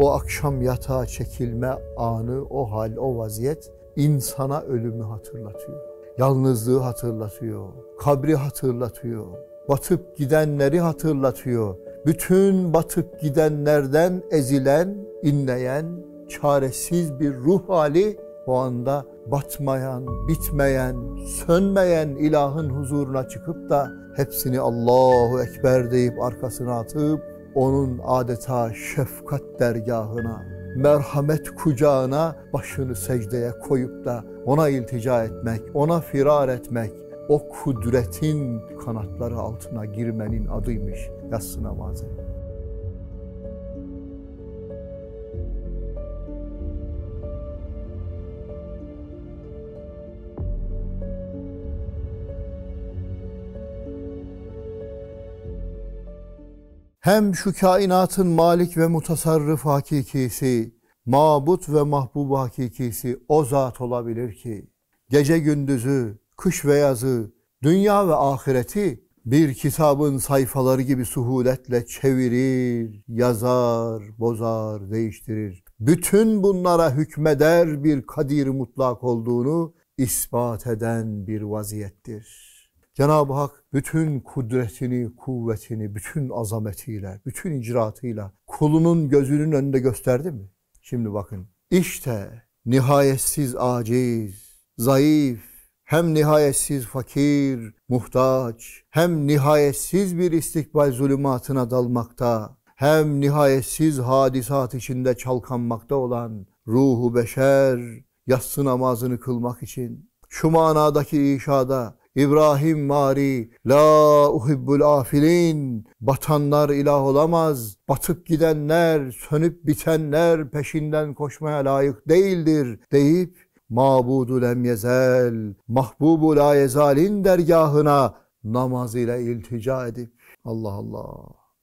o akşam yatağa çekilme anı, o hal, o vaziyet insana ölümü hatırlatıyor. Yalnızlığı hatırlatıyor, kabri hatırlatıyor, batıp gidenleri hatırlatıyor. Bütün batıp gidenlerden ezilen, inleyen, çaresiz bir ruh hali o anda batmayan, bitmeyen, sönmeyen ilahın huzuruna çıkıp da hepsini Allahu Ekber deyip arkasına atıp onun adeta şefkat dergahına, merhamet kucağına başını secdeye koyup da ona iltica etmek, ona firar etmek, o kudretin kanatları altına girmenin adıymış yatsın namazı. hem şu kainatın malik ve mutasarrıf hakikisi, mabut ve mahbub hakikisi o zat olabilir ki, gece gündüzü, kış ve yazı, dünya ve ahireti bir kitabın sayfaları gibi suhuletle çevirir, yazar, bozar, değiştirir. Bütün bunlara hükmeder bir kadir mutlak olduğunu ispat eden bir vaziyettir. Cenab-ı Hak bütün kudretini, kuvvetini, bütün azametiyle, bütün icraatıyla kulunun gözünün önünde gösterdi mi? Şimdi bakın işte nihayetsiz aciz, zayıf, hem nihayetsiz fakir, muhtaç, hem nihayetsiz bir istikbal zulümatına dalmakta, hem nihayetsiz hadisat içinde çalkanmakta olan ruhu beşer, yatsı namazını kılmak için, şu manadaki inşada İbrahim mari la uhibbul afilin batanlar ilah olamaz batıp gidenler sönüp bitenler peşinden koşmaya layık değildir deyip mabudu lem yezel mahbubu la yezalin dergahına ile iltica edip Allah Allah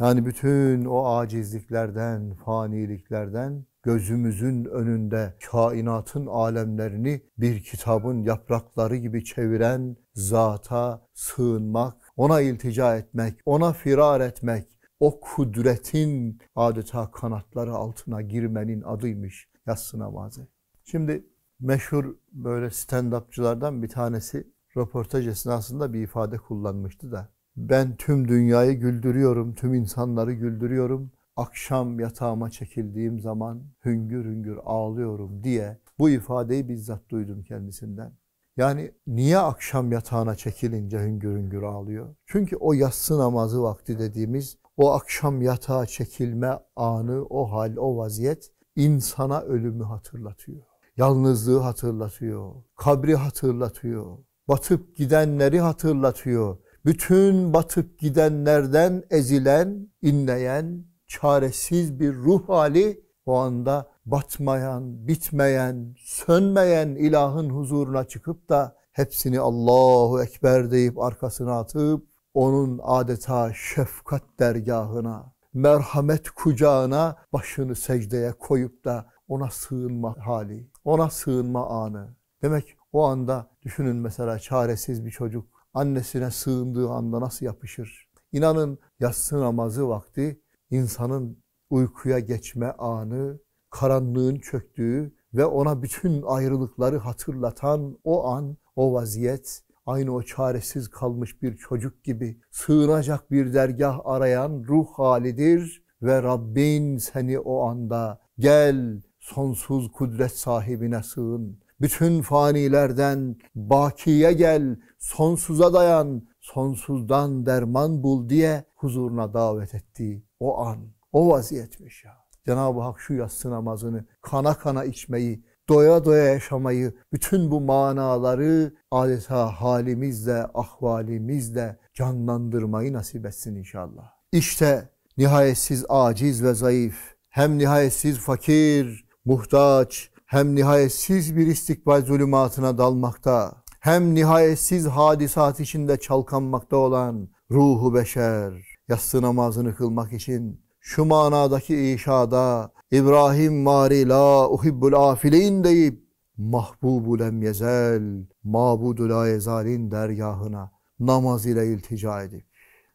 yani bütün o acizliklerden, faniliklerden gözümüzün önünde kainatın alemlerini bir kitabın yaprakları gibi çeviren zata sığınmak, ona iltica etmek, ona firar etmek, o kudretin adeta kanatları altına girmenin adıymış yatsına vaze. Şimdi meşhur böyle stand-upçılardan bir tanesi röportaj esnasında bir ifade kullanmıştı da ben tüm dünyayı güldürüyorum, tüm insanları güldürüyorum. Akşam yatağıma çekildiğim zaman hüngür hüngür ağlıyorum diye bu ifadeyi bizzat duydum kendisinden. Yani niye akşam yatağına çekilince hüngür hüngür ağlıyor? Çünkü o yatsı namazı vakti dediğimiz o akşam yatağa çekilme anı, o hal, o vaziyet insana ölümü hatırlatıyor. Yalnızlığı hatırlatıyor, kabri hatırlatıyor, batıp gidenleri hatırlatıyor. Bütün batıp gidenlerden ezilen, inleyen, çaresiz bir ruh hali o anda batmayan, bitmeyen, sönmeyen ilahın huzuruna çıkıp da hepsini Allahu Ekber deyip arkasına atıp onun adeta şefkat dergahına, merhamet kucağına başını secdeye koyup da ona sığınma hali, ona sığınma anı. Demek o anda düşünün mesela çaresiz bir çocuk annesine sığındığı anda nasıl yapışır? İnanın yatsı namazı vakti insanın uykuya geçme anı, karanlığın çöktüğü ve ona bütün ayrılıkları hatırlatan o an, o vaziyet, aynı o çaresiz kalmış bir çocuk gibi sığınacak bir dergah arayan ruh halidir ve Rabbin seni o anda gel sonsuz kudret sahibine sığın. Bütün fanilerden bakiye gel, sonsuza dayan, sonsuzdan derman bul diye huzuruna davet ettiği o an. O vaziyetmiş ya. Cenab-ı Hak şu yatsı namazını kana kana içmeyi, doya doya yaşamayı, bütün bu manaları adeta halimizle, ahvalimizle canlandırmayı nasip etsin inşallah. İşte nihayetsiz aciz ve zayıf, hem nihayetsiz fakir, muhtaç, hem nihayetsiz bir istikbal zulümatına dalmakta, hem nihayetsiz hadisat içinde çalkanmakta olan ruhu beşer, yatsı namazını kılmak için şu manadaki inşada İbrahim mari la uhibbul afilin deyip mahbubu lem yezel mabudu la yezalin dergahına namaz ile iltica edip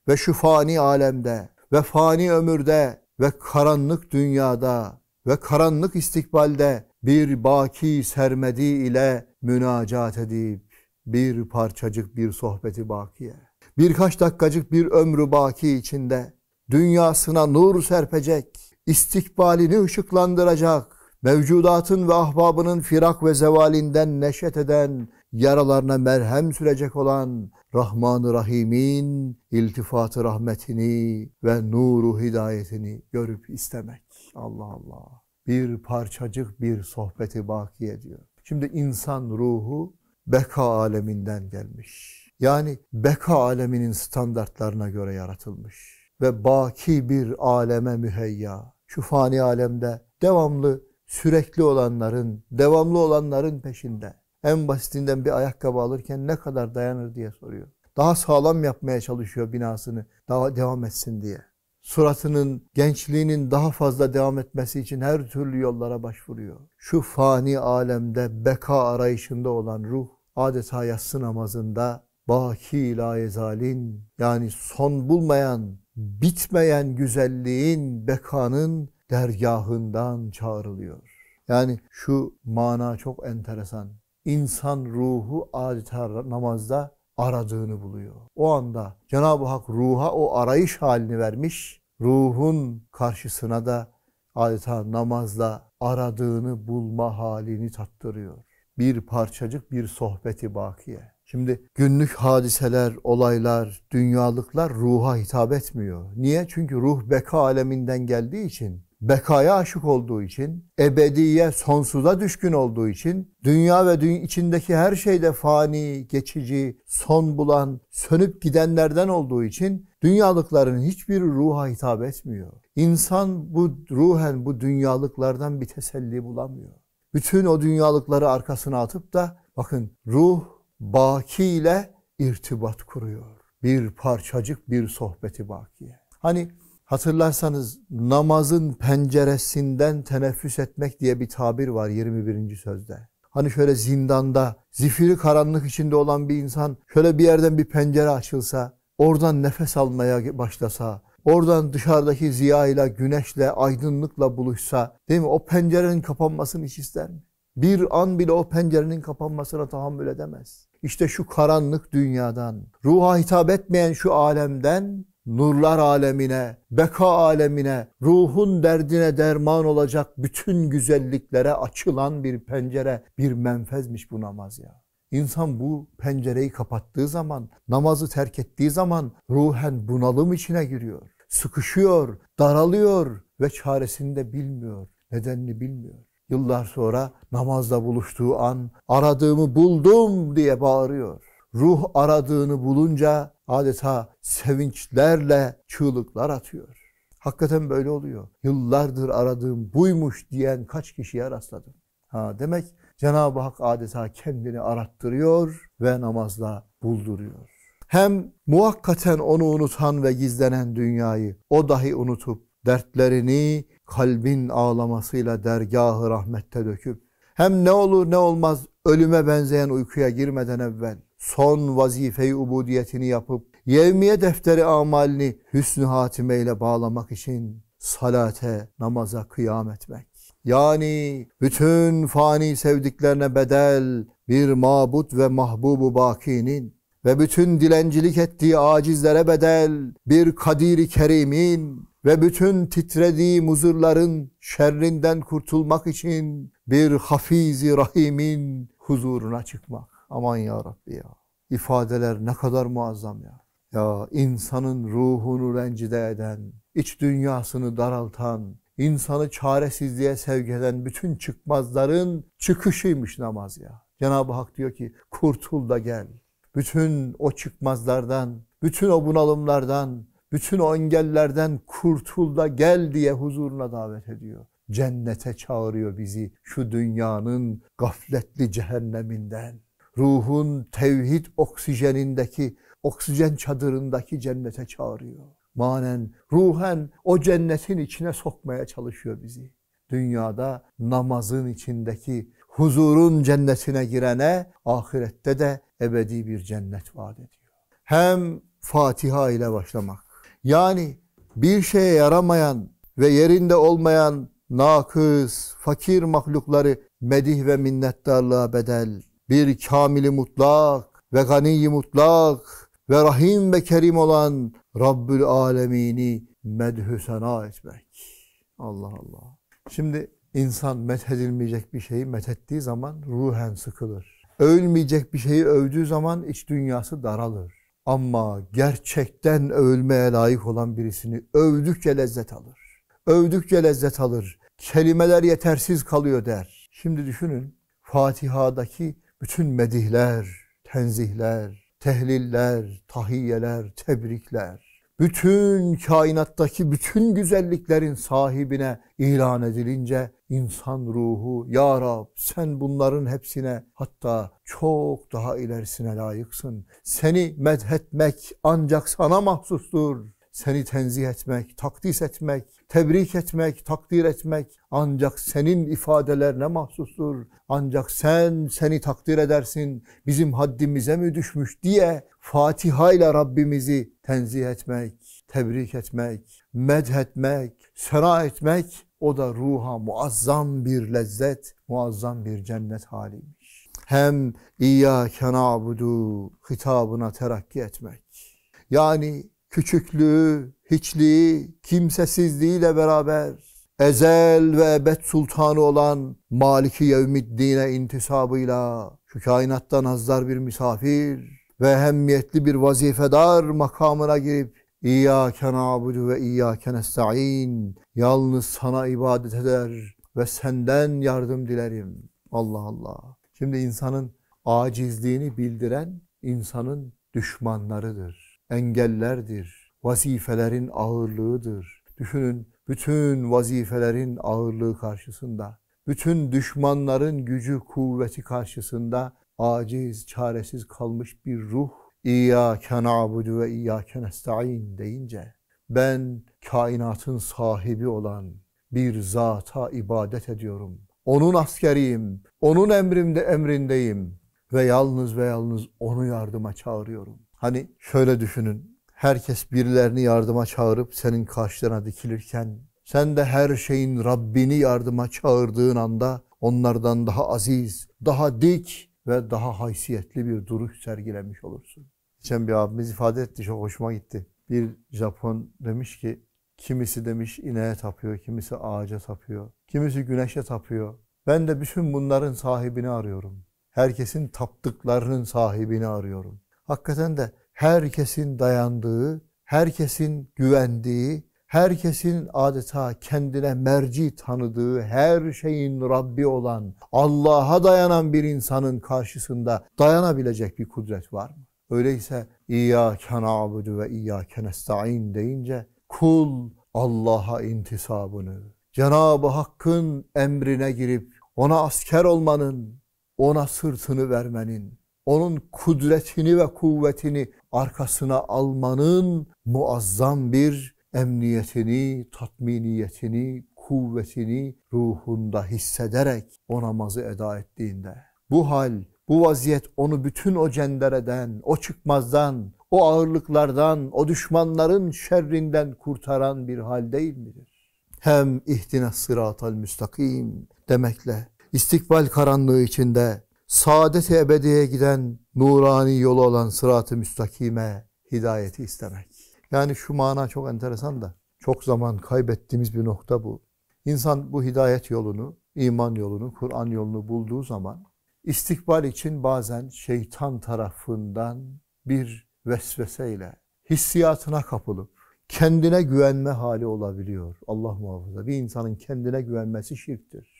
ve şu fani alemde ve fani ömürde ve karanlık dünyada ve karanlık istikbalde bir baki sermedi ile münacat edip bir parçacık bir sohbeti bakiye birkaç dakikacık bir ömrü baki içinde dünyasına nur serpecek, istikbalini ışıklandıracak, mevcudatın ve ahbabının firak ve zevalinden neşet eden, yaralarına merhem sürecek olan Rahman-ı Rahim'in iltifatı rahmetini ve nuru hidayetini görüp istemek. Allah Allah. Bir parçacık bir sohbeti baki ediyor. Şimdi insan ruhu beka aleminden gelmiş. Yani beka aleminin standartlarına göre yaratılmış ve baki bir aleme müheyya. Şu fani alemde devamlı sürekli olanların, devamlı olanların peşinde. En basitinden bir ayakkabı alırken ne kadar dayanır diye soruyor. Daha sağlam yapmaya çalışıyor binasını. Daha devam etsin diye. Suratının, gençliğinin daha fazla devam etmesi için her türlü yollara başvuruyor. Şu fani alemde beka arayışında olan ruh adeta yatsı namazında baki la ezalin yani son bulmayan, bitmeyen güzelliğin, bekanın dergahından çağrılıyor. Yani şu mana çok enteresan. İnsan ruhu adeta namazda aradığını buluyor. O anda Cenab-ı Hak ruha o arayış halini vermiş. Ruhun karşısına da adeta namazla aradığını bulma halini tattırıyor. Bir parçacık bir sohbeti bakiye. Şimdi günlük hadiseler, olaylar, dünyalıklar ruha hitap etmiyor. Niye? Çünkü ruh beka aleminden geldiği için, bekaya aşık olduğu için, ebediye, sonsuza düşkün olduğu için, dünya ve dünya içindeki her şeyde fani, geçici, son bulan, sönüp gidenlerden olduğu için dünyalıkların hiçbir ruha hitap etmiyor. İnsan bu ruhen bu dünyalıklardan bir teselli bulamıyor. Bütün o dünyalıkları arkasına atıp da bakın ruh baki ile irtibat kuruyor. Bir parçacık bir sohbeti bakiye. Hani hatırlarsanız namazın penceresinden teneffüs etmek diye bir tabir var 21. sözde. Hani şöyle zindanda zifiri karanlık içinde olan bir insan şöyle bir yerden bir pencere açılsa, oradan nefes almaya başlasa, oradan dışarıdaki ziyayla, güneşle, aydınlıkla buluşsa, değil mi? O pencerenin kapanmasını hiç ister mi? Bir an bile o pencerenin kapanmasına tahammül edemez. İşte şu karanlık dünyadan, ruha hitap etmeyen şu alemden nurlar alemine, beka alemine, ruhun derdine derman olacak bütün güzelliklere açılan bir pencere, bir menfezmiş bu namaz ya. İnsan bu pencereyi kapattığı zaman, namazı terk ettiği zaman ruhen bunalım içine giriyor. Sıkışıyor, daralıyor ve çaresini de bilmiyor, nedenini bilmiyor. Yıllar sonra namazda buluştuğu an aradığımı buldum diye bağırıyor. Ruh aradığını bulunca adeta sevinçlerle çığlıklar atıyor. Hakikaten böyle oluyor. Yıllardır aradığım buymuş diyen kaç kişiye rastladım. Ha, demek Cenab-ı Hak adeta kendini arattırıyor ve namazda bulduruyor. Hem muhakkaten onu unutan ve gizlenen dünyayı o dahi unutup dertlerini, kalbin ağlamasıyla dergahı rahmette döküp hem ne olur ne olmaz ölüme benzeyen uykuya girmeden evvel son vazifeyi ubudiyetini yapıp yevmiye defteri amalini hüsnü hatimeyle bağlamak için salate, namaza kıyam etmek. Yani bütün fani sevdiklerine bedel bir mabut ve mahbubu bakinin ve bütün dilencilik ettiği acizlere bedel bir kadiri kerimin ve bütün titrediği muzurların şerrinden kurtulmak için bir hafizi rahimin huzuruna çıkmak. Aman ya Rabbi ya. İfadeler ne kadar muazzam ya. Ya insanın ruhunu rencide eden, iç dünyasını daraltan, insanı çaresizliğe sevk eden bütün çıkmazların çıkışıymış namaz ya. Cenab-ı Hak diyor ki kurtul da gel. Bütün o çıkmazlardan, bütün o bunalımlardan, bütün o engellerden kurtul da gel diye huzuruna davet ediyor. Cennete çağırıyor bizi şu dünyanın gafletli cehenneminden. Ruhun tevhid oksijenindeki, oksijen çadırındaki cennete çağırıyor. Manen, ruhen o cennetin içine sokmaya çalışıyor bizi. Dünyada namazın içindeki huzurun cennetine girene ahirette de ebedi bir cennet vaat ediyor. Hem Fatiha ile başlamak, yani bir şeye yaramayan ve yerinde olmayan nakıs, fakir mahlukları medih ve minnettarlığa bedel. Bir kamili mutlak ve ganiyi mutlak ve rahim ve kerim olan Rabbül Alemini medhü sena etmek. Allah Allah. Şimdi insan methedilmeyecek bir şeyi methettiği zaman ruhen sıkılır. Övülmeyecek bir şeyi övdüğü zaman iç dünyası daralır. Ama gerçekten övülmeye layık olan birisini övdükçe lezzet alır. Övdükçe lezzet alır. Kelimeler yetersiz kalıyor der. Şimdi düşünün Fatiha'daki bütün medihler, tenzihler, tehliller, tahiyeler, tebrikler bütün kainattaki bütün güzelliklerin sahibine ilan edilince insan ruhu ya Rab sen bunların hepsine hatta çok daha ilerisine layıksın. Seni medhetmek ancak sana mahsustur seni tenzih etmek, takdis etmek, tebrik etmek, takdir etmek ancak senin ifadelerine mahsustur. Ancak sen seni takdir edersin, bizim haddimize mi düşmüş diye Fatiha ile Rabbimizi tenzih etmek, tebrik etmek, medhetmek, sera etmek o da ruha muazzam bir lezzet, muazzam bir cennet haliymiş. Hem İyyâke na'budu hitabına terakki etmek. Yani küçüklüğü, hiçliği, kimsesizliğiyle beraber ezel ve ebed sultanı olan Maliki Yevmiddin'e intisabıyla şu kainattan azdar bir misafir ve hemmiyetli bir vazifedar makamına girip İyyâke na'budu ve iyyâke nesta'in yalnız sana ibadet eder ve senden yardım dilerim. Allah Allah. Şimdi insanın acizliğini bildiren insanın düşmanlarıdır engellerdir. Vazifelerin ağırlığıdır. Düşünün bütün vazifelerin ağırlığı karşısında, bütün düşmanların gücü kuvveti karşısında aciz, çaresiz kalmış bir ruh İyyâke na'budu ve iyyâke nesta'in deyince ben kainatın sahibi olan bir zata ibadet ediyorum. Onun askeriyim, onun emrimde emrindeyim ve yalnız ve yalnız onu yardıma çağırıyorum. Hani şöyle düşünün. Herkes birilerini yardıma çağırıp senin karşılarına dikilirken sen de her şeyin Rabbini yardıma çağırdığın anda onlardan daha aziz, daha dik ve daha haysiyetli bir duruş sergilemiş olursun. Geçen bir abimiz ifade etti, çok hoşuma gitti. Bir Japon demiş ki, kimisi demiş ineğe tapıyor, kimisi ağaca tapıyor, kimisi güneşe tapıyor. Ben de bütün bunların sahibini arıyorum. Herkesin taptıklarının sahibini arıyorum hakikaten de herkesin dayandığı, herkesin güvendiği, herkesin adeta kendine merci tanıdığı, her şeyin Rabbi olan, Allah'a dayanan bir insanın karşısında dayanabilecek bir kudret var mı? Öyleyse İyyâke na'budu ve İyyâke nesta'in deyince kul Allah'a intisabını, Cenab-ı Hakk'ın emrine girip ona asker olmanın, ona sırtını vermenin, onun kudretini ve kuvvetini arkasına almanın muazzam bir emniyetini, tatminiyetini, kuvvetini ruhunda hissederek o namazı eda ettiğinde bu hal, bu vaziyet onu bütün o cendereden, o çıkmazdan, o ağırlıklardan, o düşmanların şerrinden kurtaran bir hal değil midir? Hem ihtine sıratal müstakim demekle istikbal karanlığı içinde saadet-i ebediye giden nurani yolu olan sırat-ı müstakime hidayeti istemek. Yani şu mana çok enteresan da çok zaman kaybettiğimiz bir nokta bu. İnsan bu hidayet yolunu, iman yolunu, Kur'an yolunu bulduğu zaman istikbal için bazen şeytan tarafından bir vesveseyle hissiyatına kapılıp kendine güvenme hali olabiliyor. Allah muhafaza. Bir insanın kendine güvenmesi şirktir.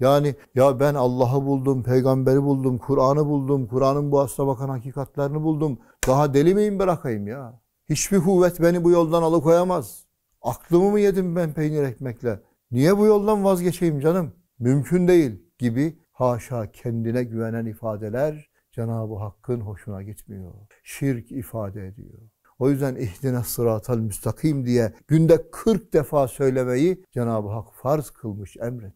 Yani ya ben Allah'ı buldum, peygamberi buldum, Kur'an'ı buldum, Kur'an'ın bu asla bakan hakikatlerini buldum. Daha deli miyim bırakayım ya? Hiçbir kuvvet beni bu yoldan alıkoyamaz. Aklımı mı yedim ben peynir ekmekle? Niye bu yoldan vazgeçeyim canım? Mümkün değil gibi haşa kendine güvenen ifadeler Cenab-ı Hakk'ın hoşuna gitmiyor. Şirk ifade ediyor. O yüzden ihdine sıratal müstakim diye günde 40 defa söylemeyi Cenab-ı Hak farz kılmış, emret.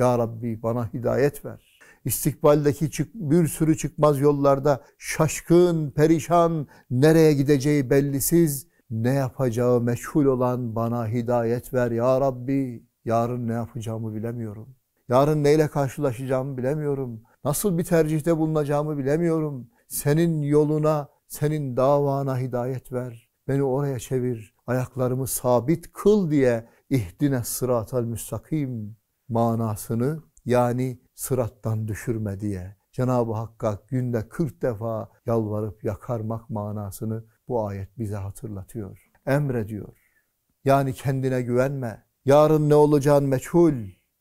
Ya Rabbi bana hidayet ver. İstikbaldeki çık, bir sürü çıkmaz yollarda şaşkın, perişan, nereye gideceği bellisiz, ne yapacağı meşhul olan bana hidayet ver ya Rabbi. Yarın ne yapacağımı bilemiyorum. Yarın neyle karşılaşacağımı bilemiyorum. Nasıl bir tercihte bulunacağımı bilemiyorum. Senin yoluna, senin davana hidayet ver. Beni oraya çevir. Ayaklarımı sabit kıl diye ihdine sıratel müstakim manasını yani sırattan düşürme diye Cenab-ı Hakk'a günde 40 defa yalvarıp yakarmak manasını bu ayet bize hatırlatıyor. Emrediyor. Yani kendine güvenme. Yarın ne olacağın meçhul.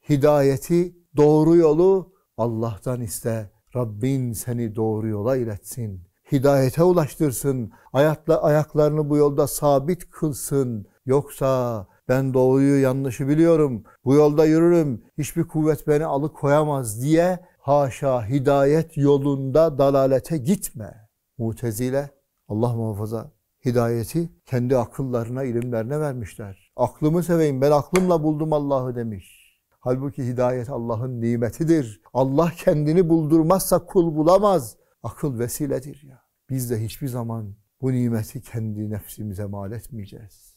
Hidayeti, doğru yolu Allah'tan iste. Rabbin seni doğru yola iletsin. Hidayete ulaştırsın. Ayakla ayaklarını bu yolda sabit kılsın. Yoksa ben doğruyu yanlışı biliyorum, bu yolda yürürüm, hiçbir kuvvet beni alıkoyamaz diye haşa hidayet yolunda dalalete gitme. Mutezile Allah muhafaza hidayeti kendi akıllarına, ilimlerine vermişler. Aklımı seveyim ben aklımla buldum Allah'ı demiş. Halbuki hidayet Allah'ın nimetidir. Allah kendini buldurmazsa kul bulamaz. Akıl vesiledir ya. Biz de hiçbir zaman bu nimeti kendi nefsimize mal etmeyeceğiz.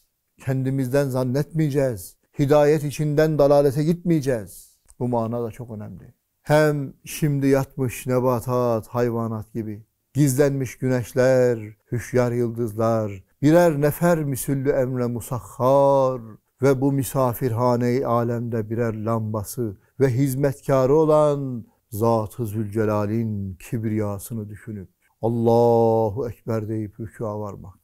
Kendimizden zannetmeyeceğiz. Hidayet içinden dalalete gitmeyeceğiz. Bu mana da çok önemli. Hem şimdi yatmış nebatat, hayvanat gibi gizlenmiş güneşler, hüşyar yıldızlar, birer nefer misüllü emre musahhar ve bu misafirhane-i alemde birer lambası ve hizmetkarı olan Zat-ı Zülcelal'in kibriyasını düşünüp Allahu Ekber deyip rükûa varmak.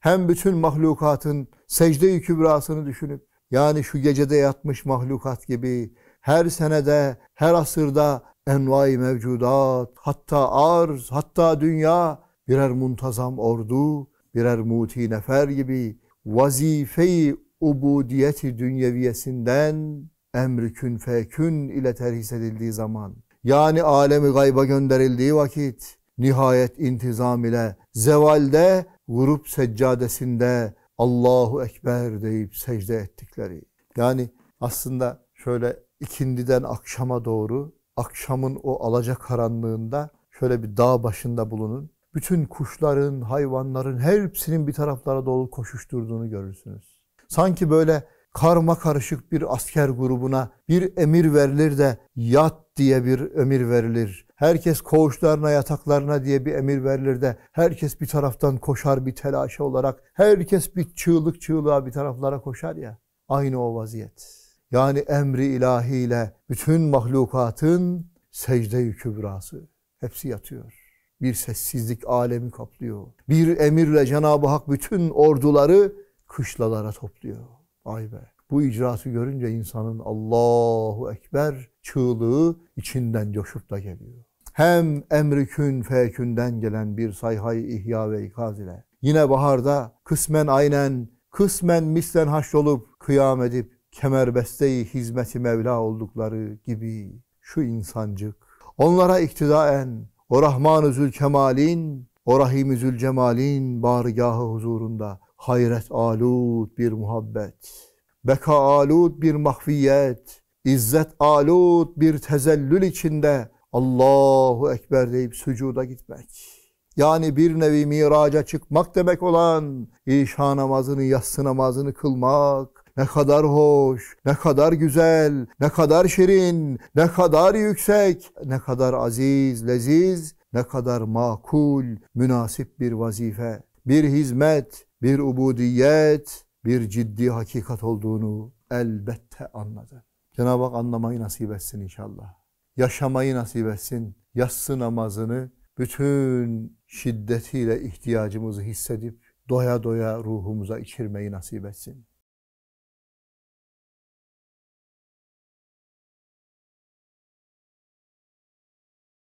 Hem bütün mahlukatın secde-i kübrasını düşünüp yani şu gecede yatmış mahlukat gibi her senede, her asırda envai mevcudat, hatta arz, hatta dünya birer muntazam ordu, birer muti nefer gibi vazife-i ubudiyeti dünyeviyesinden emri kün fekün ile terhis edildiği zaman yani alemi gayba gönderildiği vakit nihayet intizam ile zevalde grup seccadesinde Allahu Ekber deyip secde ettikleri. Yani aslında şöyle ikindiden akşama doğru akşamın o alacak karanlığında şöyle bir dağ başında bulunun. Bütün kuşların, hayvanların her hepsinin bir taraflara doğru koşuşturduğunu görürsünüz. Sanki böyle karma karışık bir asker grubuna bir emir verilir de yat diye bir emir verilir herkes koğuşlarına, yataklarına diye bir emir verilir de herkes bir taraftan koşar bir telaşa olarak, herkes bir çığlık çığlığa bir taraflara koşar ya. Aynı o vaziyet. Yani emri ilahiyle bütün mahlukatın secde-i kübrası. Hepsi yatıyor. Bir sessizlik alemi kaplıyor. Bir emirle Cenab-ı Hak bütün orduları kışlalara topluyor. Vay be. Bu icrası görünce insanın Allahu Ekber çığlığı içinden coşup da geliyor hem emri kün fekünden gelen bir sayhay ihya ve ikaz ile yine baharda kısmen aynen kısmen mislen haşrolup kıyam edip kemerbeste hizmeti Mevla oldukları gibi şu insancık onlara iktidaen o Rahman-ı kemalin o Rahim-i Zülcemal'in bargahı huzurunda hayret alut bir muhabbet beka alut bir mahfiyet izzet alut bir tezellül içinde Allahu Ekber deyip sucuda gitmek. Yani bir nevi miraca çıkmak demek olan işa namazını, yatsı namazını kılmak. Ne kadar hoş, ne kadar güzel, ne kadar şirin, ne kadar yüksek, ne kadar aziz, leziz, ne kadar makul, münasip bir vazife, bir hizmet, bir ubudiyet, bir ciddi hakikat olduğunu elbette anladı. Cenab-ı Hak anlamayı nasip etsin inşallah yaşamayı nasip etsin. Yassı namazını bütün şiddetiyle ihtiyacımızı hissedip doya doya ruhumuza içirmeyi nasip etsin.